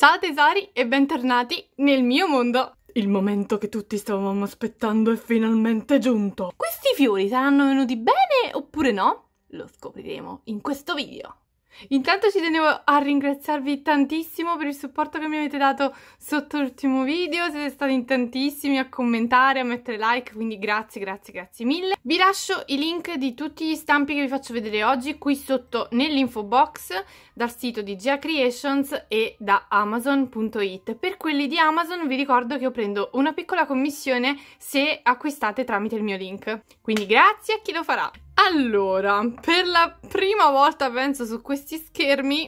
Ciao tesori e bentornati nel mio mondo! Il momento che tutti stavamo aspettando è finalmente giunto! Questi fiori saranno venuti bene oppure no? Lo scopriremo in questo video! Intanto ci tenevo a ringraziarvi tantissimo per il supporto che mi avete dato sotto l'ultimo video, siete stati in tantissimi a commentare, a mettere like, quindi grazie, grazie, grazie mille. Vi lascio i link di tutti gli stampi che vi faccio vedere oggi qui sotto nell'info box dal sito di Gia Creations e da amazon.it. Per quelli di Amazon vi ricordo che io prendo una piccola commissione se acquistate tramite il mio link. Quindi grazie a chi lo farà. Allora, per la prima volta penso su questi schermi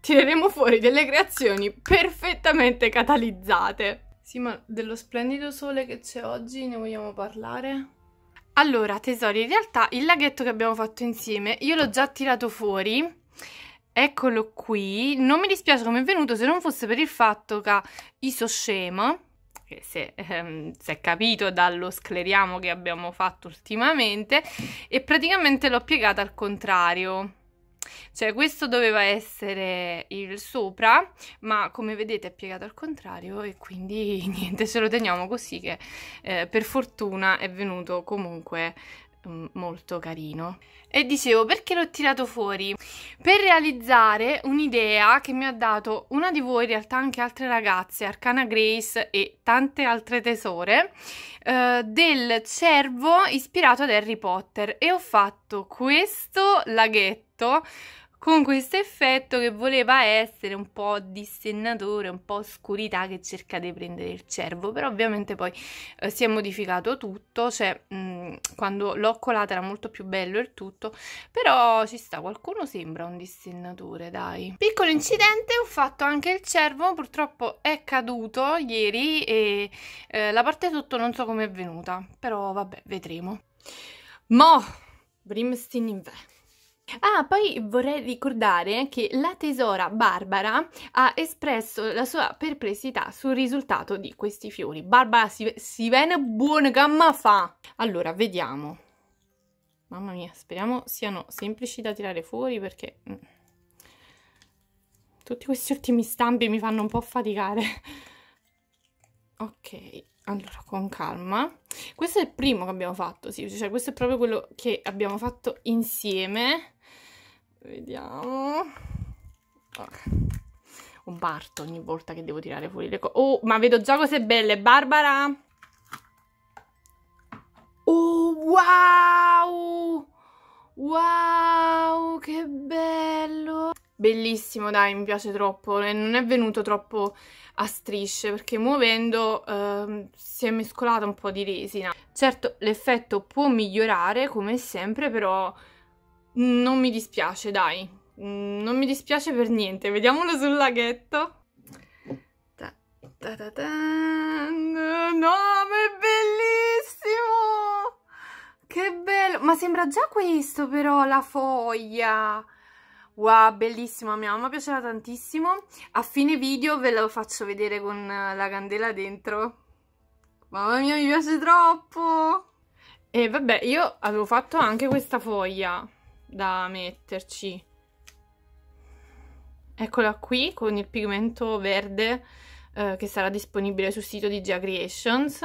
tireremo fuori delle creazioni perfettamente catalizzate. Sì, ma dello splendido sole che c'è oggi ne vogliamo parlare? Allora, tesori, in realtà il laghetto che abbiamo fatto insieme io l'ho già tirato fuori. Eccolo qui. Non mi dispiace come è venuto se non fosse per il fatto che io sono scema che se, ehm, si è capito dallo scleriamo che abbiamo fatto ultimamente, e praticamente l'ho piegata al contrario. Cioè questo doveva essere il sopra, ma come vedete è piegato al contrario e quindi niente, ce lo teniamo così che eh, per fortuna è venuto comunque molto carino. E dicevo, perché l'ho tirato fuori? Per realizzare un'idea che mi ha dato una di voi, in realtà anche altre ragazze, Arcana Grace e tante altre tesore, eh, del cervo ispirato ad Harry Potter. E ho fatto questo laghetto con questo effetto che voleva essere un po' dissennatore, un po' oscurità che cerca di prendere il cervo, però ovviamente poi eh, si è modificato tutto, cioè mh, quando l'ho colata era molto più bello il tutto, però ci sta, qualcuno sembra un dissennatore, dai. Piccolo incidente, ho fatto anche il cervo, purtroppo è caduto ieri e eh, la parte sotto non so come è venuta, però vabbè, vedremo. Mo, brimstin in ve. Ah, poi vorrei ricordare che la tesora Barbara ha espresso la sua perplessità sul risultato di questi fiori. Barbara si, si vene buona gamma fa! Allora, vediamo. Mamma mia, speriamo siano semplici da tirare fuori perché... Mm. Tutti questi ultimi stampi mi fanno un po' faticare. Ok, allora con calma. Questo è il primo che abbiamo fatto, sì, cioè questo è proprio quello che abbiamo fatto insieme. Vediamo. Okay. Un parto ogni volta che devo tirare fuori le cose. Oh, ma vedo già cose belle. Barbara. Oh, wow. Wow, che bello. Bellissimo, dai, mi piace troppo. Non è venuto troppo a strisce perché muovendo eh, si è mescolata un po' di resina. Certo, l'effetto può migliorare come sempre, però non mi dispiace, dai. Mm, non mi dispiace per niente. Vediamolo sul laghetto. Ta ta ta. No, ma è bellissimo! Che bello! Ma sembra già questo però, la foglia! Wow, bellissima, mia mamma piacerà tantissimo. A fine video ve lo faccio vedere con la candela dentro. Mamma mia, mi piace troppo! E vabbè, io avevo fatto anche questa foglia da metterci. Eccola qui con il pigmento verde eh, che sarà disponibile sul sito di Gia Creations.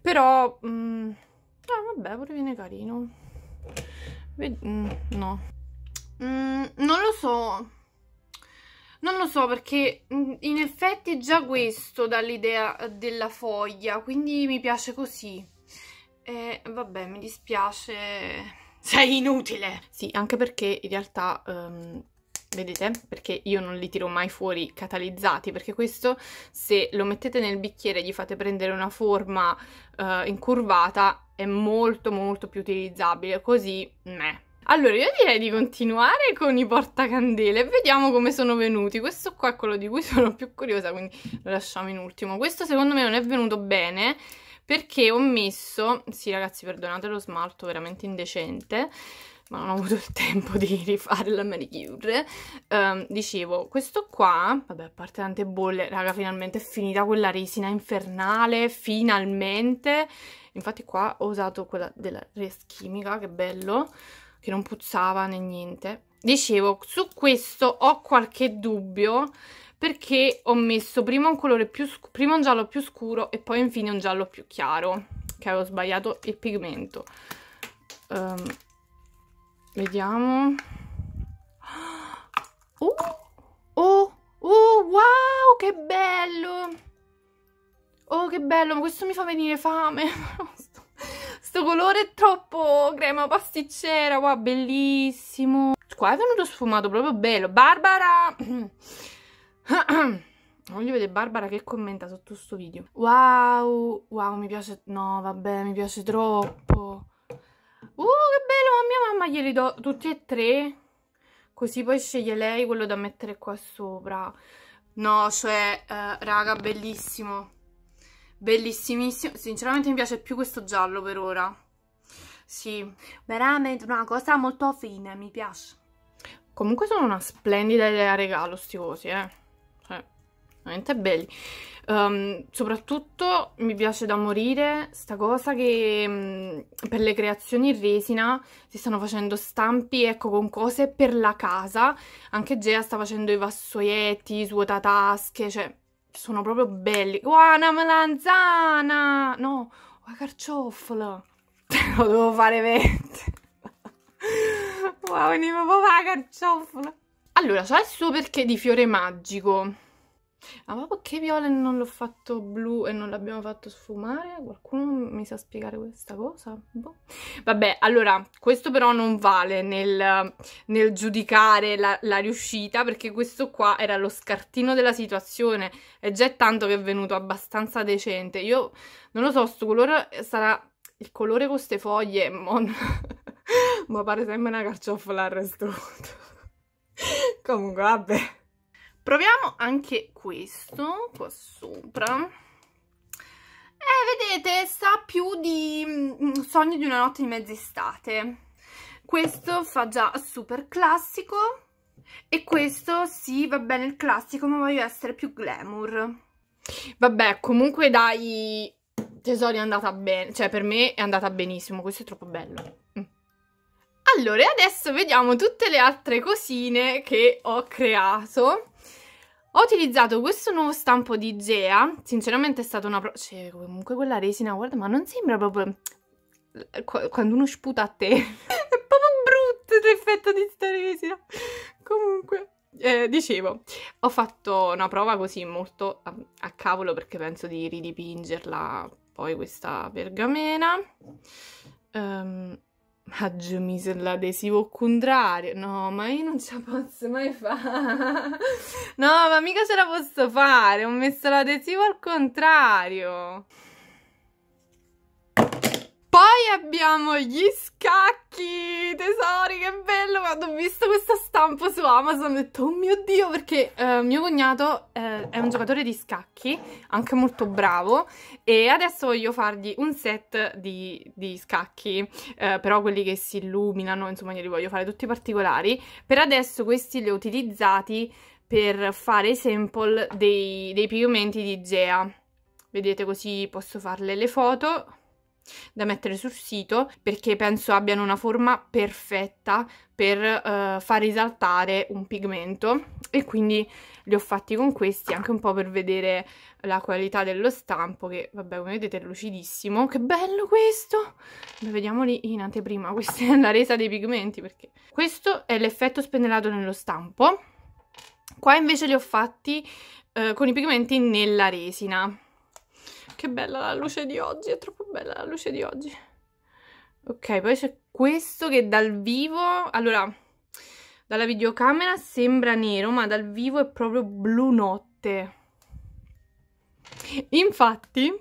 Però... Mm, ah, vabbè, pure viene carino. Ved mm, no. Mm, non lo so. Non lo so perché mm, in effetti già questo dà l'idea della foglia, quindi mi piace così. E eh, vabbè, mi dispiace sei inutile! Sì, anche perché in realtà... Um, vedete? Perché io non li tiro mai fuori catalizzati, perché questo se lo mettete nel bicchiere e gli fate prendere una forma uh, incurvata è molto molto più utilizzabile, così meh. Allora io direi di continuare con i portacandele e vediamo come sono venuti. Questo qua è quello di cui sono più curiosa, quindi lo lasciamo in ultimo. Questo secondo me non è venuto bene perché ho messo, sì ragazzi perdonate lo smalto veramente indecente, ma non ho avuto il tempo di rifare la manicure, um, ehm, dicevo, questo qua, vabbè a parte tante bolle, raga finalmente è finita quella resina infernale, finalmente, infatti qua ho usato quella della Res Chimica, che bello, che non puzzava né niente, dicevo, su questo ho qualche dubbio, perché ho messo prima un colore più prima un giallo più scuro e poi infine un giallo più chiaro che avevo sbagliato il pigmento um, vediamo oh, oh, oh wow che bello oh che bello ma questo mi fa venire fame sto, colore è troppo crema pasticcera wow bellissimo qua è venuto sfumato proprio bello Barbara Voglio vedere Barbara che commenta sotto questo video. Wow, wow, mi piace... No, vabbè, mi piace troppo. Uh, che bello, ma mia mamma glieli do tutti e tre. Così poi sceglie lei quello da mettere qua sopra. No, cioè, eh, raga, bellissimo. Bellissimissimo. Sinceramente mi piace più questo giallo per ora. Sì, veramente una cosa molto fine, mi piace. Comunque sono una splendida idea regalo sti cosi, eh veramente belli. Um, soprattutto mi piace da morire sta cosa che um, per le creazioni in resina si stanno facendo stampi ecco con cose per la casa anche Gea sta facendo i vassoietti, svuotatasche cioè sono proprio belli guana melanzana no, una carciofola lo devo fare veramente wow, veniva proprio la carciofola allora, c'è il suo perché di fiore magico Ah, ma proprio che viola non l'ho fatto blu e non l'abbiamo fatto sfumare? Qualcuno mi sa spiegare questa cosa? Boh. Vabbè, allora, questo però non vale nel, nel giudicare la, la, riuscita, perché questo qua era lo scartino della situazione. È già tanto che è venuto abbastanza decente. Io non lo so, sto colore sarà il colore con queste foglie. Mon... ma pare sempre una carciofola al resto. Comunque, vabbè proviamo anche questo qua sopra e eh, vedete sa più di mm, sogno di una notte di mezz'estate questo fa già super classico e questo sì va bene il classico ma voglio essere più glamour vabbè comunque dai tesori è andata bene cioè per me è andata benissimo questo è troppo bello mm. Allora, adesso vediamo tutte le altre cosine che ho creato. Ho utilizzato questo nuovo stampo di Gea, sinceramente è stata una... Pro- cioè, comunque quella resina, guarda, ma non sembra proprio... Eh, quando uno sputa a te, è proprio brutto l'effetto di questa resina. Comunque, eh, dicevo, ho fatto una prova così molto a, ehm, a cavolo perché penso di ridipingerla poi questa pergamena. Ehm... Um, Maggio mise l'adesivo contrario. No, ma io non ce la posso mai fare. No, ma mica ce la posso fare. Ho messo l'adesivo al contrario. Poi abbiamo gli scacchi, tesori, che bello! Quando ho visto questa stampa su Amazon ho detto, oh mio Dio, perché eh, mio cognato eh, è un giocatore di scacchi, anche molto bravo, e adesso voglio fargli un set di, di scacchi, eh, però quelli che si illuminano, insomma glieli voglio fare tutti particolari. Per adesso questi li ho utilizzati per fare sample dei, dei pigmenti di Gea. Vedete così posso farle le foto da mettere sul sito perché penso abbiano una forma perfetta per uh, far risaltare un pigmento e quindi li ho fatti con questi anche un po' per vedere la qualità dello stampo che vabbè come vedete è lucidissimo che bello questo vediamoli in anteprima questa è la resa dei pigmenti perché questo è l'effetto spennellato nello stampo qua invece li ho fatti uh, con i pigmenti nella resina che bella la luce di oggi, è troppo bella la luce di oggi. Ok, poi c'è questo che dal vivo, allora, dalla videocamera sembra nero, ma dal vivo è proprio blu notte. Infatti,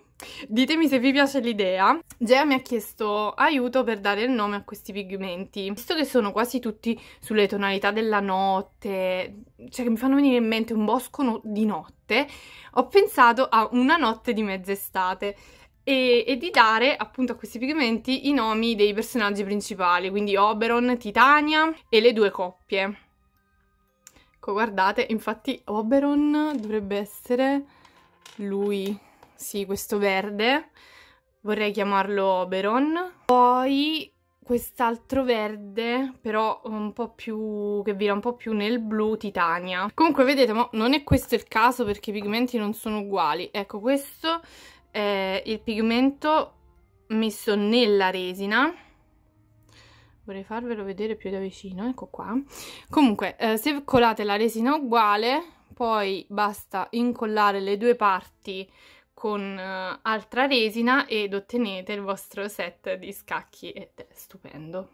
Ditemi se vi piace l'idea. Gea mi ha chiesto aiuto per dare il nome a questi pigmenti. Visto che sono quasi tutti sulle tonalità della notte, cioè che mi fanno venire in mente un bosco no di notte, ho pensato a una notte di mezz'estate. E, e, di dare appunto a questi pigmenti i nomi dei personaggi principali, quindi Oberon, Titania e le due coppie. Ecco, guardate, infatti Oberon dovrebbe essere lui sì, questo verde, vorrei chiamarlo Oberon. Poi quest'altro verde, però un po' più, che vira un po' più nel blu, Titania. Comunque vedete, ma non è questo il caso perché i pigmenti non sono uguali. Ecco, questo è il pigmento messo nella resina vorrei farvelo vedere più da vicino, ecco qua. Comunque, eh, se colate la resina uguale, poi basta incollare le due parti con eh, altra resina ed ottenete il vostro set di scacchi ed è stupendo.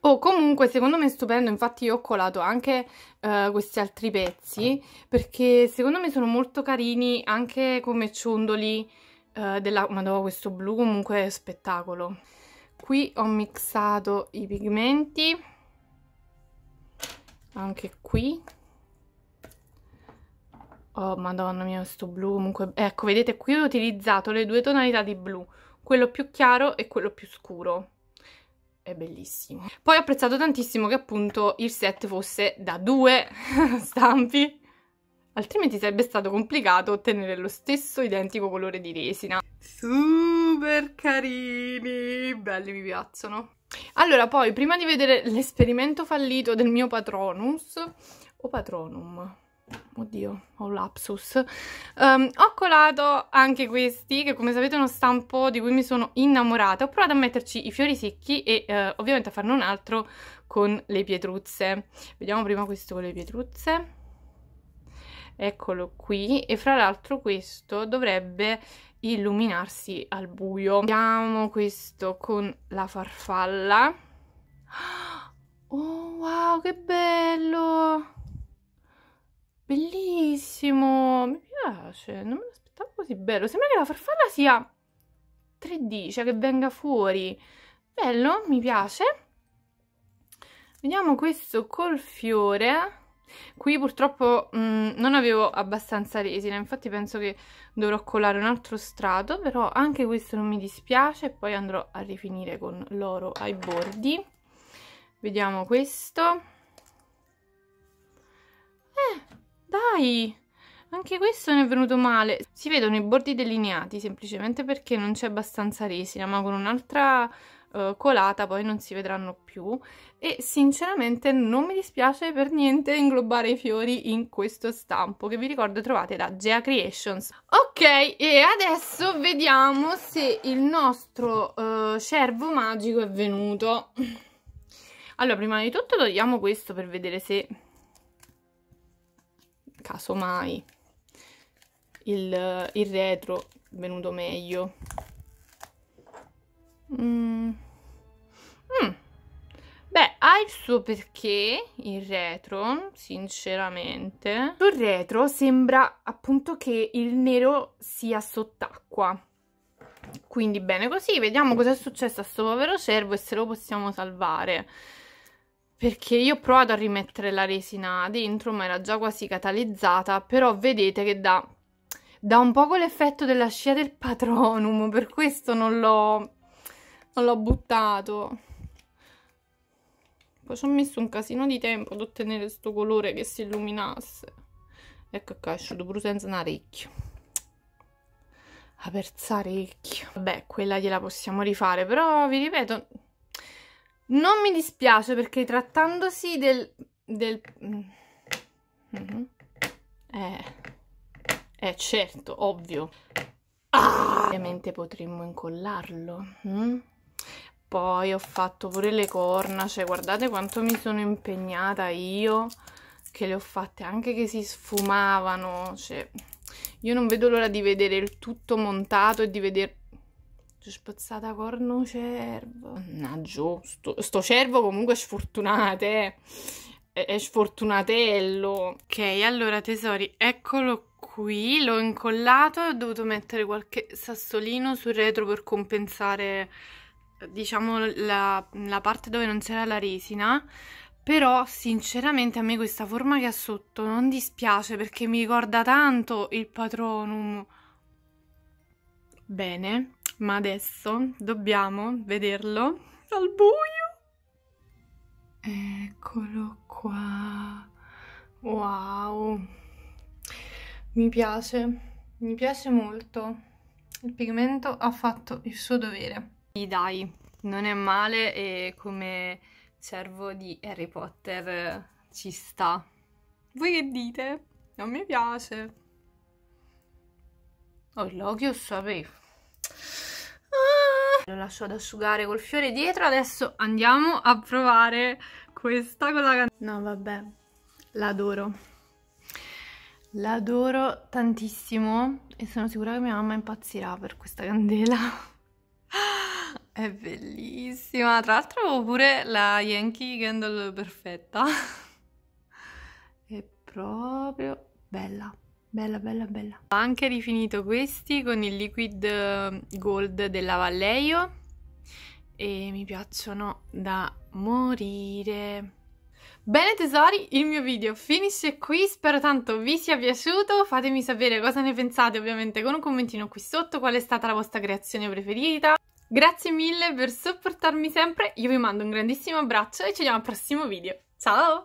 Oh, comunque, secondo me è stupendo, infatti io ho colato anche uh, questi altri pezzi, ah. perché secondo me sono molto carini anche come ciondoli uh, della... Madonna, questo blu comunque è spettacolo. Qui ho mixato i pigmenti, anche qui, Oh, madonna mia, questo blu comunque... Ecco, vedete, qui ho utilizzato le due tonalità di blu, quello più chiaro e quello più scuro. È bellissimo. Poi ho apprezzato tantissimo che appunto il set fosse da due stampi, altrimenti sarebbe stato complicato ottenere lo stesso identico colore di resina. Super carini! Belli, mi piacciono. Allora, poi, prima di vedere l'esperimento fallito del mio Patronus, o Patronum oddio, ho un lapsus, um, ho colato anche questi, che come sapete è uno stampo di cui mi sono innamorata, ho provato a metterci i fiori secchi e uh, ovviamente a farne un altro con le pietruzze, vediamo prima questo con le pietruzze, eccolo qui, e fra l'altro questo dovrebbe illuminarsi al buio, vediamo questo con la farfalla, oh wow che bello! Bellissimo, mi piace, non me l'aspettavo così bello. Sembra che la farfalla sia 3D, cioè che venga fuori. Bello, mi piace. Vediamo questo col fiore. Qui purtroppo mh, mm, non avevo abbastanza resina, infatti penso che dovrò colare un altro strato, però anche questo non mi dispiace, poi andrò a rifinire con l'oro ai bordi. Vediamo questo. Eh, dai! Anche questo ne è venuto male. Si vedono i bordi delineati semplicemente perché non c'è abbastanza resina, ma con un'altra uh, colata poi non si vedranno più. E sinceramente non mi dispiace per niente inglobare i fiori in questo stampo, che vi ricordo trovate da Gea Creations. Ok, e adesso vediamo se il nostro uh, cervo magico è venuto. Allora, prima di tutto togliamo questo per vedere se casomai il, il retro venuto meglio mm. Mm. Beh, ha il suo perché il retro, sinceramente. Sul retro sembra appunto che il nero sia sott'acqua. Quindi bene così, vediamo cosa è successo a questo povero cervo e se lo possiamo salvare perché io ho provato a rimettere la resina dentro, ma era già quasi catalizzata, però vedete che dà, dà un po' l'effetto della scia del patronum, per questo non l'ho buttato. Poi ci ho messo un casino di tempo ad ottenere questo colore che si illuminasse. Ecco qua, è uscito pure senza un orecchio. A orecchio. Vabbè, quella gliela possiamo rifare, però vi ripeto, non mi dispiace perché trattandosi del... del... Mm-hmm. Eh, eh, certo, ovvio. Ah! Ovviamente potremmo incollarlo. Mm? Poi ho fatto pure le corna, cioè guardate quanto mi sono impegnata io, che le ho fatte anche che si sfumavano, cioè io non vedo l'ora di vedere il tutto montato e di vedere spazzata corno cervo. Mannaggia, ah, sto, sto cervo comunque è sfortunato, eh. è, sfortunatello. Ok, allora tesori, eccolo qui, l'ho incollato ho dovuto mettere qualche sassolino sul retro per compensare, eh, diciamo, la, la parte dove non c'era la resina. Però sinceramente a me questa forma che ha sotto non dispiace perché mi ricorda tanto il patronum. Bene, ma adesso dobbiamo vederlo al buio. Eccolo qua. Wow. Mi piace, mi piace molto. Il pigmento ha fatto il suo dovere. E dai, non è male e come servo di Harry Potter eh, ci sta. Voi che dite? Non mi piace. Oh, l'odio sapevo. Lo lascio ad asciugare col fiore dietro, adesso andiamo a provare questa con la canzone. No vabbè, l'adoro. L'adoro tantissimo e sono sicura che mia mamma impazzirà per questa candela. È bellissima, tra l'altro ho pure la Yankee Candle perfetta. È proprio bella. Bella, bella, bella. Ho anche rifinito questi con il liquid ehm, gold della Vallejo e mi piacciono da morire. Bene tesori, il mio video finisce qui, spero tanto vi sia piaciuto, fatemi sapere cosa ne pensate ovviamente con un commentino qui sotto, qual è stata la vostra creazione preferita. Grazie mille per supportarmi sempre, io vi mando un grandissimo abbraccio e ci vediamo al prossimo video. Ciao!